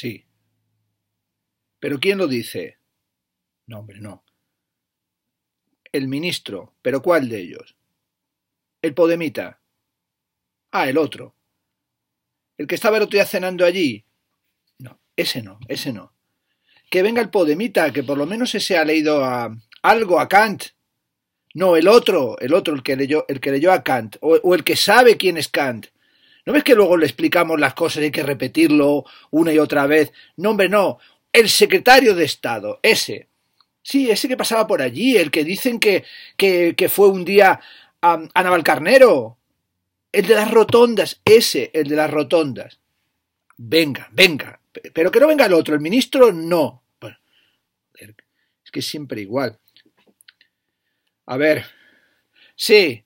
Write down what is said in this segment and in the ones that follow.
Sí. ¿Pero quién lo dice? No, hombre, no. El ministro. ¿Pero cuál de ellos? El Podemita. Ah, el otro. El que estaba el otro día cenando allí. No, ese no, ese no. Que venga el Podemita, que por lo menos ese ha leído a algo a Kant. No, el otro, el otro, el que leyó, el que leyó a Kant, o el que sabe quién es Kant. ¿No ves que luego le explicamos las cosas y hay que repetirlo una y otra vez? No, hombre, no. El secretario de Estado, ese. Sí, ese que pasaba por allí, el que dicen que, fue un día a, Navalcarnero. El de las rotondas, ese, el de las rotondas. Venga, venga. Pero que no venga el otro, el ministro no. es que es siempre igual. A ver. Sí,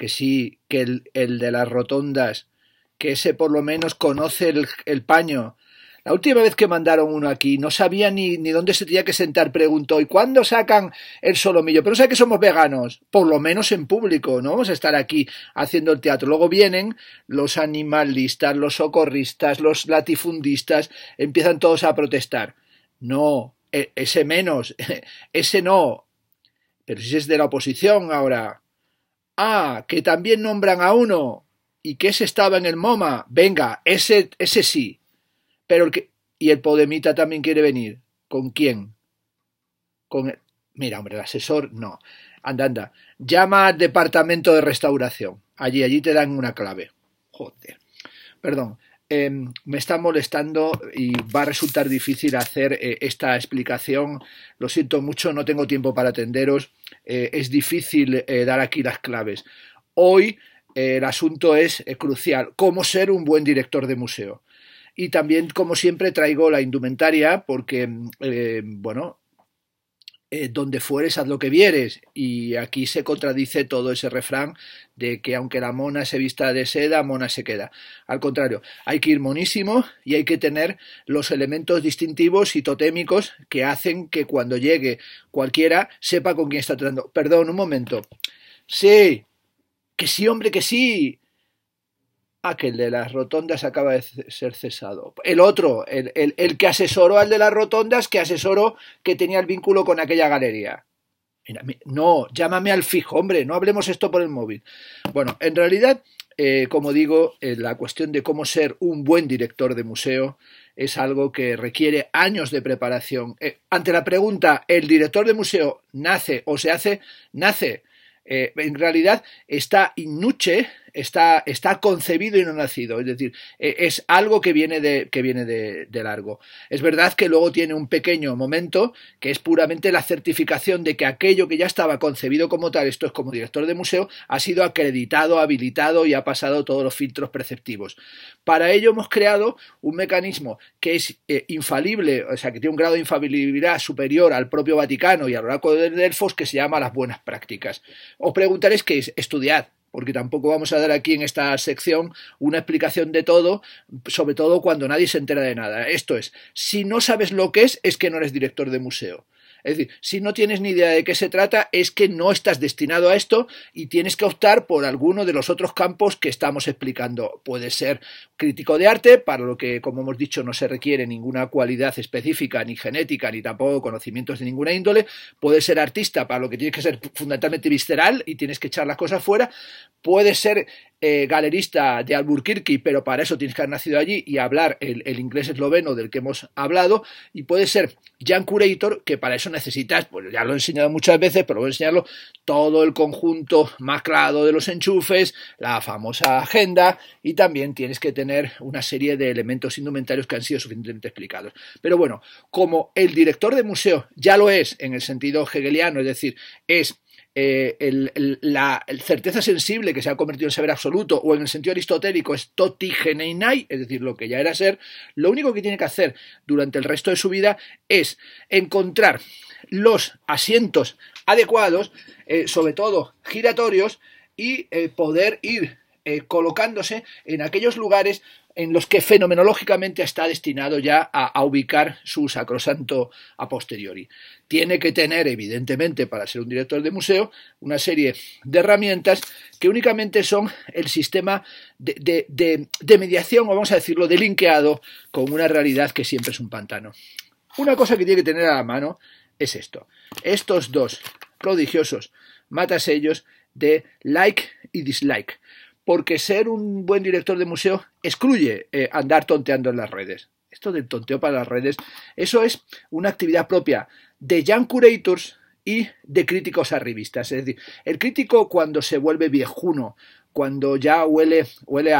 que sí, que el, de las rotondas, que ese por lo menos conoce el, paño. La última vez que mandaron uno aquí no sabía ni, ni dónde se tenía que sentar, preguntó, ¿y cuándo sacan el solomillo? Pero sabe que somos veganos, por lo menos en público, no vamos a estar aquí haciendo el teatro. Luego vienen los animalistas, los socorristas, los latifundistas, empiezan todos a protestar. No, e, ese menos, ese no. Pero si es de la oposición ahora, Ah, que también nombran a uno. Y que se estaba en el MoMA. Venga, ese, ese sí. Pero el que... Y el Podemita también quiere venir. ¿Con quién? Con Mira, hombre, el asesor no. Anda, anda. Llama al departamento de restauración. Allí, allí te dan una clave. Joder. Perdón. Em, me está molestando y va a resultar difícil hacer eh, esta explicación. Lo siento mucho, no tengo tiempo para atenderos. Eh, es difícil eh, dar aquí las claves. Hoy eh, el asunto es crucial, cómo ser un buen director de museo. Y también, como siempre, traigo la indumentaria porque, mm, bueno, eh, donde fueres haz lo que vieres. Y aquí se contradice todo ese refrán de que aunque la mona se vista de seda, mona se queda. Al contrario, hay que ir monísimo y hay que tener los elementos distintivos y totémicos que hacen que cuando llegue cualquiera sepa con quién está tratando. Perdón, un momento. Sí, que sí, hombre, que sí. Ah, que el de las rotondas acaba de ser cesado. El otro, el, que asesoró al de las rotondas, que asesoró que tenía el vínculo con aquella galería. No, llámame al fijo, hombre, no hablemos esto por el móvil. Bueno, en realidad, eh, como digo, eh, la cuestión de cómo ser un buen director de museo es algo que requiere años de preparación. Eh, ante la pregunta, ¿el director de museo nace o se hace? Nace. en realidad está in está, concebido y no nacido, es decir, e, es algo que viene, de, que viene de, largo. Es verdad que luego tiene un pequeño momento que es puramente la certificación de que aquello que ya estaba concebido como tal, esto es como director de museo, ha sido acreditado, habilitado y ha pasado todos los filtros perceptivos. Para ello hemos creado un mecanismo que es eh, infalible, o sea, que tiene un grado de infalibilidad superior al propio Vaticano y al oráculo de Delfos que se llama las buenas prácticas. Os preguntaréis qué es, estudiad, porque tampoco vamos a dar aquí en esta sección una explicación de todo, sobre todo cuando nadie se entera de nada. Esto es, si no sabes lo que es, es que no eres director de museo. Es decir, si no tienes ni idea de qué se trata, es que no estás destinado a esto y tienes que optar por alguno de los otros campos que estamos explicando. Puede ser crítico de arte, para lo que, como hemos dicho, no se requiere ninguna cualidad específica, ni genética, ni tampoco conocimientos de ninguna índole. Puede ser artista, para lo que tienes que ser fundamentalmente visceral y tienes que echar las cosas fuera. Puede ser eh, galerista de Alburquerque, pero para eso tienes que haber nacido allí y hablar el, inglés esloveno del que hemos hablado, y puede ser Jan Curator, que para eso necesitas, pues ya lo he enseñado muchas veces, pero voy a enseñarlo, todo el conjunto maclado de los enchufes, la famosa agenda, y también tienes que tener una serie de elementos indumentarios que han sido suficientemente explicados. Pero bueno, como el director de museo ya lo es en el sentido hegeliano, es decir, es eh, la certeza sensible que se ha convertido en saber absoluto o en el sentido aristotélico es totigeneinai, es decir, lo que ya era ser, lo único que tiene que hacer durante el resto de su vida es encontrar los asientos adecuados, eh, sobre todo giratorios, y eh, poder ir colocándose en aquellos lugares en los que fenomenológicamente está destinado ya a, ubicar su sacrosanto a posteriori. Tiene que tener, evidentemente, para ser un director de museo, una serie de herramientas que únicamente son el sistema de, mediación, o vamos a decirlo, de linkeado con una realidad que siempre es un pantano. Una cosa que tiene que tener a la mano es esto. Estos dos prodigiosos matasellos de like y dislike porque ser un buen director de museo excluye eh, andar tonteando en las redes. Esto del tonteo para las redes, eso es una actividad propia de Young Curators y de críticos a revistas. Es decir, el crítico cuando se vuelve viejuno, cuando ya huele, huele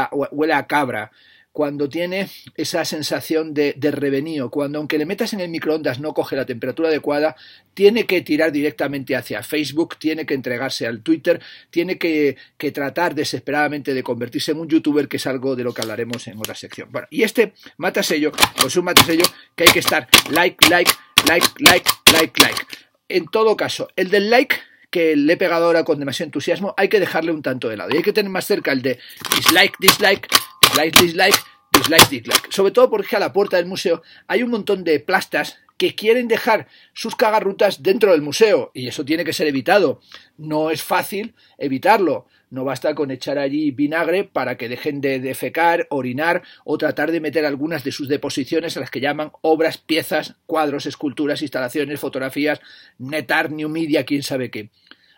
a cabra, cuando tiene esa sensación de, de revenío, cuando aunque le metas en el microondas no coge la temperatura adecuada, tiene que tirar directamente hacia Facebook, tiene que entregarse al Twitter, tiene que, que tratar desesperadamente de convertirse en un youtuber, que es algo de lo que hablaremos en otra sección. Bueno, y este matasello, pues un matasello que hay que estar like, like, like, like, like, like. En todo caso, el del like que le he pegado ahora con demasiado entusiasmo, hay que dejarle un tanto de lado. Y hay que tener más cerca el de dislike, dislike, dislike, dislike, dislike, dislike. Sobre todo porque a la puerta del museo hay un montón de plastas que quieren dejar sus cagarrutas dentro del museo y eso tiene que ser evitado. No es fácil evitarlo. No basta con echar allí vinagre para que dejen de defecar, orinar o tratar de meter algunas de sus deposiciones a las que llaman obras, piezas, cuadros, esculturas, instalaciones, fotografías, netar, new media, quién sabe qué.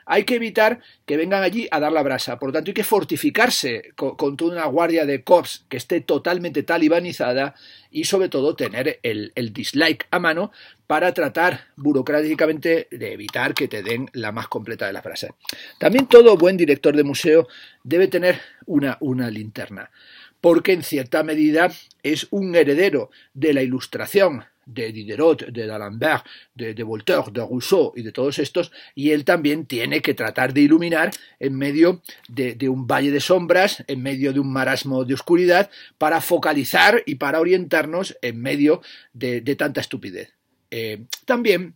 Hay que evitar que vengan allí a dar la brasa. Por lo tanto, hay que fortificarse con, toda una guardia de cops que esté totalmente talibanizada y, sobre todo, tener el, dislike a mano para tratar burocráticamente de evitar que te den la más completa de las brasas. También todo buen director de museo debe tener una linterna porque en cierta medida es un heredero de la ilustración de Diderot, de D'Alembert, de, Voltaire, de Rousseau y de todos estos, y él también tiene que tratar de iluminar en medio de, un valle de sombras, en medio de un marasmo de oscuridad, para focalizar y para orientarnos en medio de, tanta estupidez. Eh, también,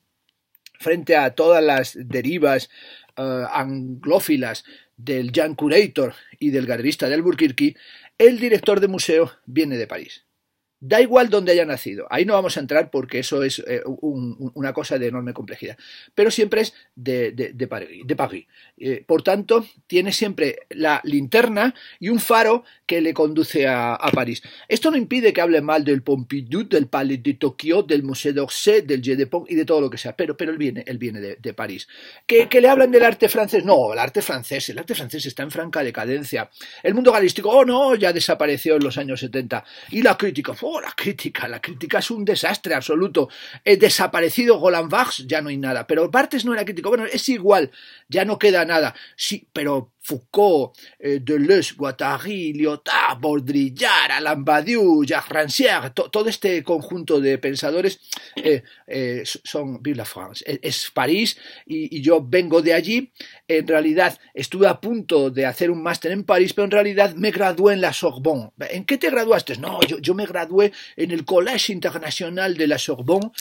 frente a todas las derivas eh, anglófilas del Jean Curator y del galerista de Albuquerque, el director de museo viene de París. Da igual donde haya nacido. Ahí no vamos a entrar porque eso es eh, una cosa de enorme complejidad. Pero siempre es de, de, París. Eh, por tanto, tiene siempre la linterna y un faro que le conduce a, París. Esto no impide que hable mal del Pompidou, del Palais de Tokio, del Museo d'Orsay, del Jeu de Pont y de todo lo que sea, pero, pero él viene, él viene de, París. ¿Que, le hablan del arte francés? No, el arte francés, el arte francés está en franca decadencia. El mundo galístico, oh no, ya desapareció en los años 70. Y la crítica, oh, la crítica, la crítica es un desastre absoluto. He desaparecido Golan ya no hay nada. Pero Bartes no era crítico, bueno, es igual, ya no queda nada. Sí, pero Foucault, eh, Deleuze, Guattari, Lyon, Baudrillard, Alain Badiou, Jacques Rancière, todo este conjunto de pensadores eh, eh, son Vive la France, es, París y, yo vengo de allí. En realidad estuve a punto de hacer un máster en París, pero en realidad me gradué en la Sorbonne. ¿En qué te graduaste? No, yo, me gradué en el Collège International de la Sorbonne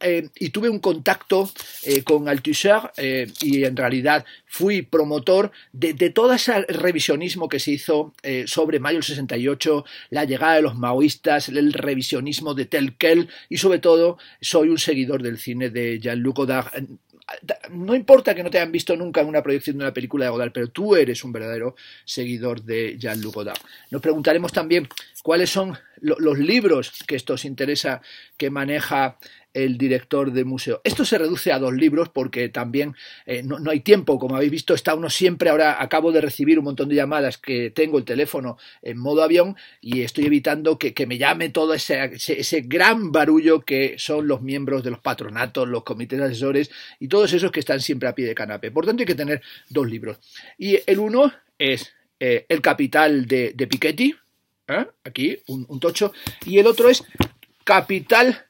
eh, y tuve un contacto eh, con Althusser eh, y en realidad fui promotor de, todo ese revisionismo que se hizo sobre mayo del 68, la llegada de los maoístas, el revisionismo de Telkel y sobre todo soy un seguidor del cine de Jean-Luc Godard no importa que no te hayan visto nunca en una proyección de una película de Godard, pero tú eres un verdadero seguidor de Jean-Luc Godard. Nos preguntaremos también cuáles son los libros que esto os interesa que maneja el director de museo. Esto se reduce a dos libros porque también eh, no, hay tiempo, como habéis visto, está uno siempre, ahora acabo de recibir un montón de llamadas que tengo el teléfono en modo avión y estoy evitando que, me llame todo ese, ese, gran barullo que son los miembros de los patronatos, los comités asesores y todos esos que están siempre a pie de canapé. Por tanto, hay que tener dos libros. Y el uno es eh, El Capital de, de Piketty, ¿eh? aquí un, un tocho, y el otro es Capital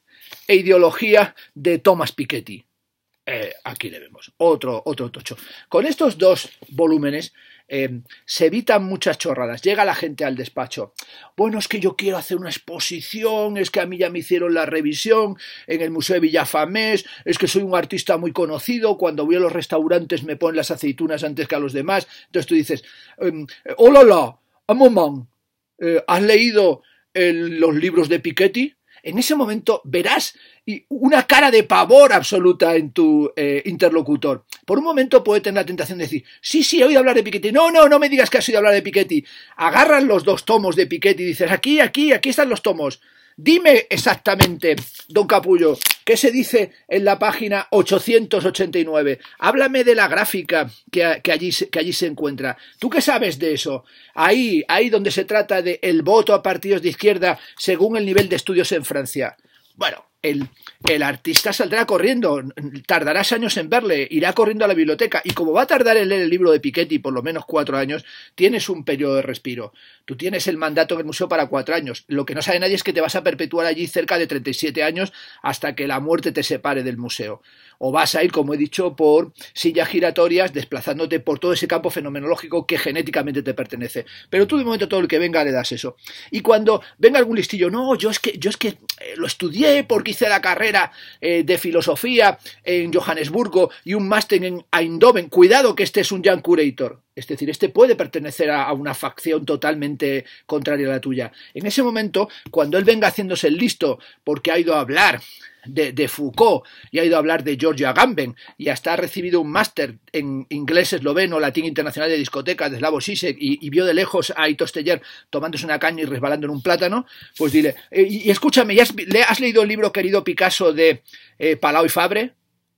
e ideología de Thomas Piketty. Eh, aquí le vemos, otro, otro tocho. Con estos dos volúmenes eh, se evitan muchas chorradas. Llega la gente al despacho. Bueno, es que yo quiero hacer una exposición, es que a mí ya me hicieron la revisión en el Museo de Villafamés, es que soy un artista muy conocido, cuando voy a los restaurantes me ponen las aceitunas antes que a los demás. Entonces tú dices, em, eh, hola, hola, a moment, ¿has leído los libros de Piketty? en ese momento verás una cara de pavor absoluta en tu eh, interlocutor. Por un momento puede tener la tentación de decir, sí, sí, he oído hablar de Piketty. No, no, no me digas que has oído hablar de Piketty. Agarran los dos tomos de Piketty y dices, aquí, aquí, aquí están los tomos. Dime exactamente, don Capullo, ¿qué se dice en la página 889? Háblame de la gráfica que, que, allí, que allí se encuentra. ¿Tú qué sabes de eso? Ahí, ahí donde se trata de el voto a partidos de izquierda según el nivel de estudios en Francia. Bueno, el, artista saldrá corriendo, tardarás años en verle, irá corriendo a la biblioteca y como va a tardar en leer el libro de Piketty por lo menos cuatro años, tienes un periodo de respiro. Tú tienes el mandato del museo para cuatro años. Lo que no sabe nadie es que te vas a perpetuar allí cerca de 37 años hasta que la muerte te separe del museo o vas a ir, como he dicho, por sillas giratorias, desplazándote por todo ese campo fenomenológico que genéticamente te pertenece. Pero tú de momento todo el que venga le das eso. Y cuando venga algún listillo, no, yo es que, yo es que eh, lo estudié porque hice la carrera eh, de filosofía en Johannesburgo y un máster en Eindhoven, cuidado que este es un Jan Curator. Es decir, este puede pertenecer a, una facción totalmente contraria a la tuya. En ese momento, cuando él venga haciéndose el listo porque ha ido a hablar de, Foucault y ha ido a hablar de Giorgio Agamben y hasta ha recibido un máster en inglés esloveno, latín internacional de discoteca de Slavo Sisek y, vio de lejos a Ito Steller tomándose una caña y resbalando en un plátano, pues dile, eh, y, escúchame, has, le, has, leído el libro querido Picasso de eh, Palau y Fabre?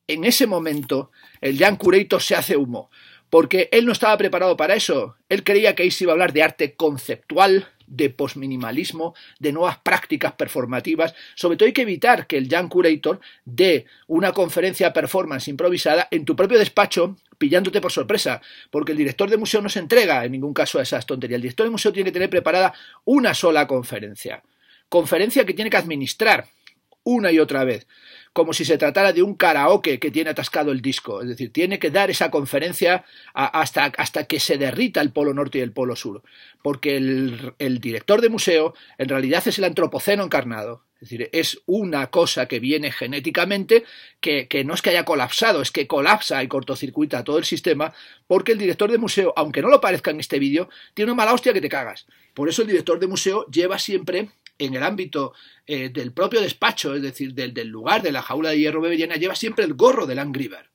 En ese momento el jean Cureito se hace humo, porque él no estaba preparado para eso, él creía que ahí se iba a hablar de arte conceptual, de posminimalismo, de nuevas prácticas performativas. Sobre todo hay que evitar que el Jan Curator dé una conferencia performance improvisada en tu propio despacho pillándote por sorpresa, porque el director de museo no se entrega en ningún caso a esas tonterías. El director de museo tiene que tener preparada una sola conferencia. Conferencia que tiene que administrar una y otra vez como si se tratara de un karaoke que tiene atascado el disco. Es decir, tiene que dar esa conferencia hasta, que se derrita el polo norte y el polo sur. Porque el, director de museo en realidad es el antropoceno encarnado. Es decir, es una cosa que viene genéticamente que, que, no es que haya colapsado, es que colapsa y cortocircuita todo el sistema, porque el director de museo, aunque no lo parezca en este vídeo, tiene una mala hostia que te cagas. Por eso el director de museo lleva siempre en el ámbito eh, del propio despacho, es decir, del, lugar de la jaula de hierro bebellena, lleva siempre el gorro de Langriver.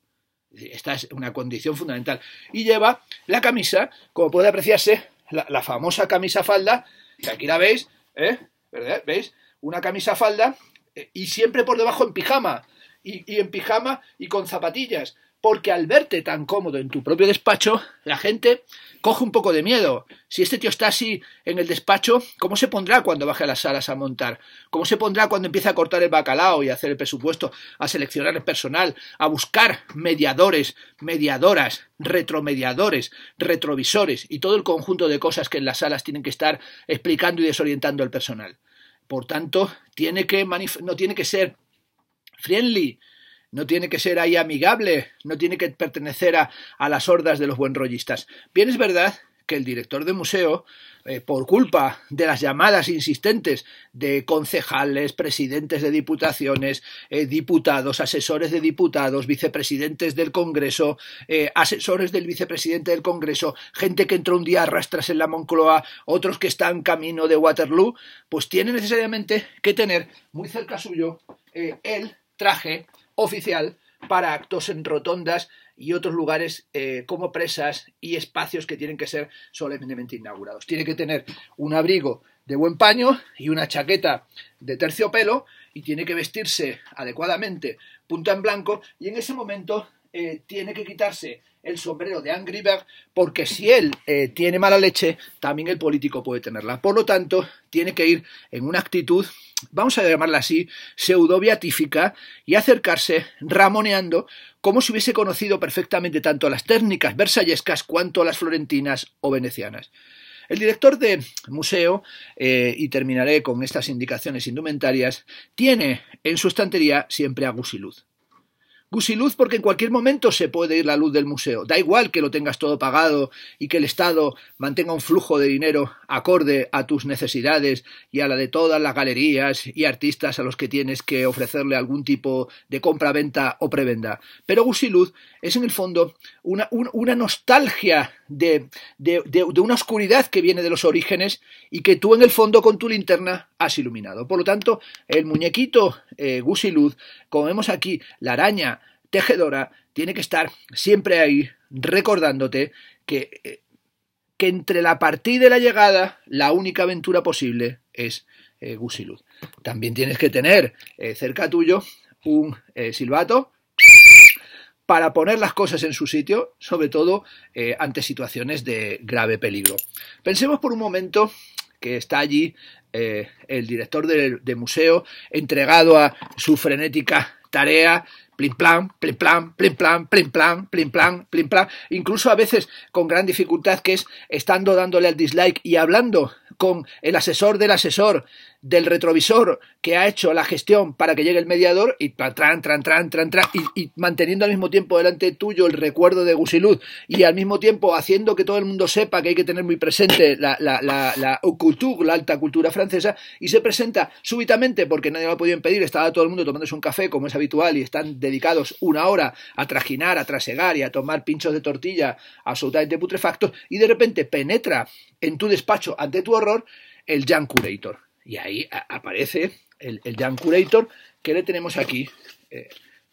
Esta es una condición fundamental. Y lleva la camisa, como puede apreciarse, la, famosa camisa falda, que aquí la veis, ¿eh? ¿verdad? ¿Veis? Una camisa falda eh, y siempre por debajo en pijama. Y, y en pijama y con zapatillas porque al verte tan cómodo en tu propio despacho, la gente coge un poco de miedo. Si este tío está así en el despacho, ¿cómo se pondrá cuando baje a las salas a montar? ¿Cómo se pondrá cuando empiece a cortar el bacalao y a hacer el presupuesto, a seleccionar el personal, a buscar mediadores, mediadoras, retromediadores, retrovisores y todo el conjunto de cosas que en las salas tienen que estar explicando y desorientando al personal? Por tanto, tiene que no tiene que ser friendly, no tiene que ser ahí amigable, no tiene que pertenecer a, las hordas de los buenrollistas. Bien es verdad que el director de museo, eh, por culpa de las llamadas insistentes de concejales, presidentes de diputaciones, eh, diputados, asesores de diputados, vicepresidentes del Congreso, eh, asesores del vicepresidente del Congreso, gente que entró un día a rastras en la Moncloa, otros que están camino de Waterloo, pues tiene necesariamente que tener muy cerca suyo el traje oficial para actos en rotondas y otros lugares eh, como presas y espacios que tienen que ser solemnemente inaugurados. Tiene que tener un abrigo de buen paño y una chaqueta de terciopelo y tiene que vestirse adecuadamente punta en blanco y en ese momento eh, tiene que quitarse el sombrero de Angry porque si él eh, tiene mala leche, también el político puede tenerla. Por lo tanto, tiene que ir en una actitud, vamos a llamarla así, pseudo-beatífica y acercarse ramoneando como si hubiese conocido perfectamente tanto las técnicas versallescas cuanto las florentinas o venecianas. El director de museo, eh, y terminaré con estas indicaciones indumentarias, tiene en su estantería siempre a Gusiluz porque en cualquier momento se puede ir la luz del museo. Da igual que lo tengas todo pagado y que el Estado mantenga un flujo de dinero acorde a tus necesidades y a la de todas las galerías y artistas a los que tienes que ofrecerle algún tipo de compra-venta o prevenda. Pero Gusiluz es en el fondo una, nostalgia de, de, una oscuridad que viene de los orígenes y que tú en el fondo con tu linterna has iluminado. Por lo tanto, el muñequito eh, Gusiluz como vemos aquí, la araña tejedora tiene que estar siempre ahí recordándote que, eh, que entre la partida y la llegada la única aventura posible es eh, Gusilud. También tienes que tener eh, cerca tuyo un silbato para poner las cosas en su sitio, sobre todo ante situaciones de grave peligro. Pensemos por un momento que está allí eh, el director del de museo, entregado a su frenética tarea, plim plan, plim plan, plim plan, plim plan, plim plan, plan, incluso a veces con gran dificultad que es estando dándole al dislike y hablando con el asesor del asesor del retrovisor que ha hecho la gestión para que llegue el mediador y tran, tran, tran, tran, tran, y, manteniendo al mismo tiempo delante tuyo el recuerdo de Gusiluz y al mismo tiempo haciendo que todo el mundo sepa que hay que tener muy presente la, la, la, alta cultura francesa y se presenta súbitamente porque nadie lo ha podido impedir, estaba todo el mundo tomándose un café como es habitual y están dedicados una hora a trajinar, a trasegar y a tomar pinchos de tortilla absolutamente putrefactos, y de repente penetra en tu despacho ante tu horror el Jan Curator. Y ahí aparece el, Young Jan Curator que le tenemos aquí. Eh,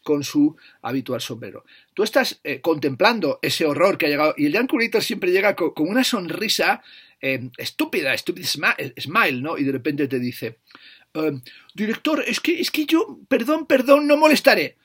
con su habitual sombrero. Tú estás eh, contemplando ese horror que ha llegado y el Jan Curator siempre llega con, una sonrisa eh, estúpida, estúpida, smile, ¿no? Y de repente te dice, Em, director, es que, es que yo, perdón, perdón, no molestaré.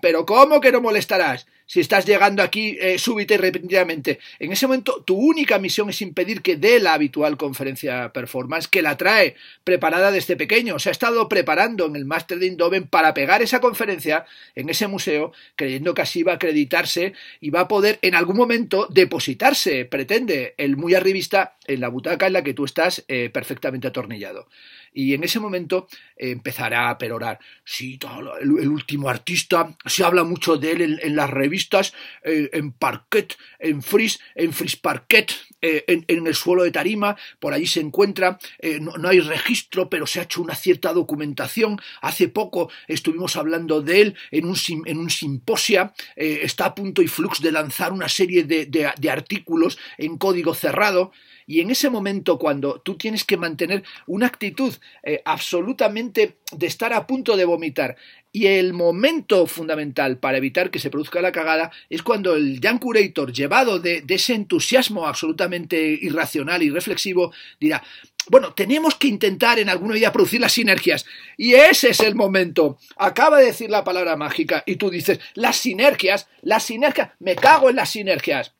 Pero ¿cómo que no molestarás? Si estás llegando aquí eh, súbita y repentinamente. En ese momento, tu única misión es impedir que dé la habitual conferencia performance que la trae preparada desde pequeño. Se ha estado preparando en el máster de Indoven para pegar esa conferencia en ese museo, creyendo que así va a acreditarse y va a poder en algún momento depositarse, pretende el muy arribista, en la butaca en la que tú estás eh, perfectamente atornillado. Y en ese momento eh, empezará a perorar. Sí, el, último artista, se habla mucho de él en, las revistas, eh, en parquet, en fris, en Frisparquet, parquet, en, el suelo de tarima, por ahí se encuentra, no, hay registro, pero se ha hecho una cierta documentación. Hace poco estuvimos hablando de él en un, en un simposia, está a punto y flux de lanzar una serie de artículos en código cerrado. Y en ese momento cuando tú tienes que mantener una actitud eh, absolutamente de estar a punto de vomitar, y el momento fundamental para evitar que se produzca la cagada es cuando el Jan Curator, llevado de, ese entusiasmo absolutamente irracional y reflexivo, dirá, bueno, tenemos que intentar en alguna medida producir las sinergias. Y ese es el momento. Acaba de decir la palabra mágica y tú dices, las sinergias, las sinergias, me cago en las sinergias.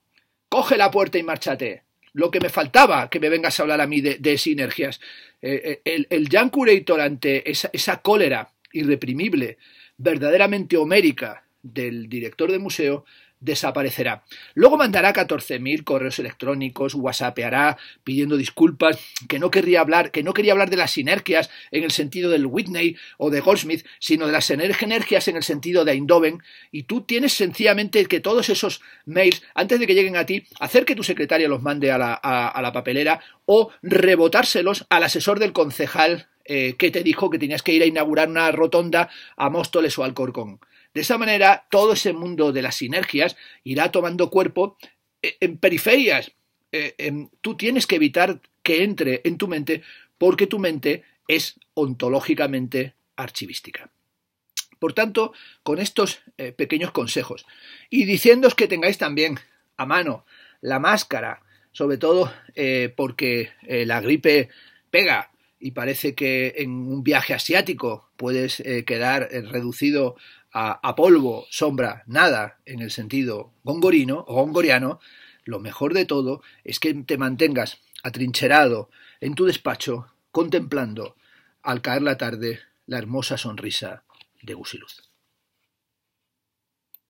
Coge la puerta y márchate lo que me faltaba que me vengas a hablar a mí de, sinergias. Eh, eh, el, el Jan Curator ante esa, esa cólera irreprimible, verdaderamente homérica del director de museo, desaparecerá. Luego mandará 14.000 correos electrónicos, whatsappeará pidiendo disculpas, que no querría hablar, que no quería hablar de las sinergias en el sentido del Whitney o de Goldsmith, sino de las energías en el sentido de Eindhoven, y tú tienes sencillamente que todos esos mails, antes de que lleguen a ti, hacer que tu secretaria los mande a la, papelera o rebotárselos al asesor del concejal eh, que te dijo que tenías que ir a inaugurar una rotonda a Móstoles o al Corcón. De esa manera, todo ese mundo de las sinergias irá tomando cuerpo eh, en periferias. Eh, tú tienes que evitar que entre en tu mente porque tu mente es ontológicamente archivística. Por tanto, con estos eh, pequeños consejos y diciéndoos que tengáis también a mano la máscara, sobre todo porque la gripe pega y parece que en un viaje asiático puedes quedar reducido a, polvo, sombra, nada en el sentido gongorino o gongoriano, lo mejor de todo es que te mantengas atrincherado en tu despacho contemplando al caer la tarde la hermosa sonrisa de Gusiluz.